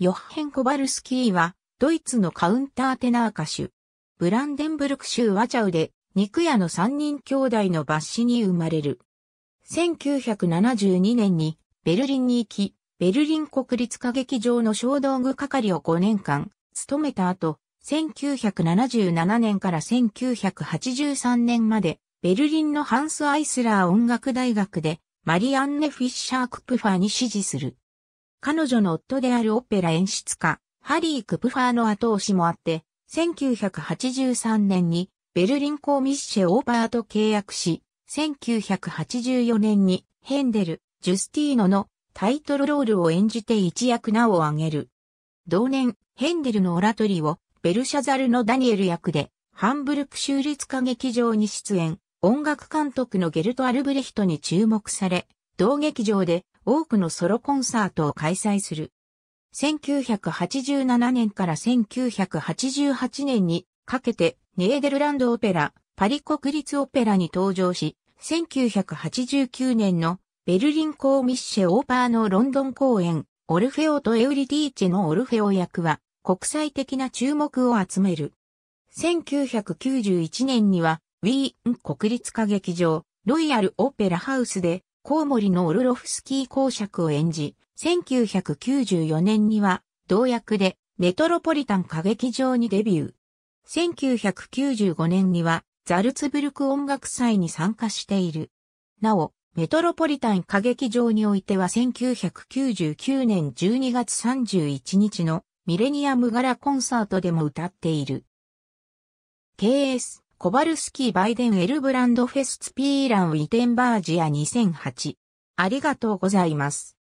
ヨッヘン・コバルスキーは、ドイツのカウンターテナー歌手。ブランデンブルク州ワチャウで、肉屋の三人兄弟の抜子に生まれる。1972年に、ベルリンに行き、ベルリン国立歌劇場の小道具係を5年間、務めた後、1977年から1983年まで、ベルリンのハンス・アイスラー音楽大学で、マリアンネ・フィッシャー・クプファーに支持する。彼女の夫であるオペラ演出家、ハリー・クプファーの後押しもあって、1983年にベルリンーミッシェ・オーバーと契約し、1984年にヘンデル、ジュスティーノのタイトルロールを演じて一役名を挙げる。同年、ヘンデルのオラトリをベルシャザルのダニエル役で、ハンブルク州立歌劇場に出演、音楽監督のゲルト・アルブレヒトに注目され、同劇場で多くのソロコンサートを開催する。1987年から1988年にかけてネーデルランドオペラ、パリ国立オペラに登場し、1989年のベルリン公ミッシェオーパーのロンドン公演、オルフェオとエウリディーチェのオルフェオ役は国際的な注目を集める。1991年にはウィーン国立歌劇場、ロイヤルオペラハウスでコウモリのオルロフスキー公爵を演じ、1994年には、同役で、メトロポリタン歌劇場にデビュー。1995年には、ザルツブルク音楽祭に参加している。なお、メトロポリタン歌劇場においては1999年12月31日のミレニアム柄コンサートでも歌っている。KS コバルスキー・バイデン・エルブランド・フェスツ・ピーラン・ウィテンバージア2008。ありがとうございます。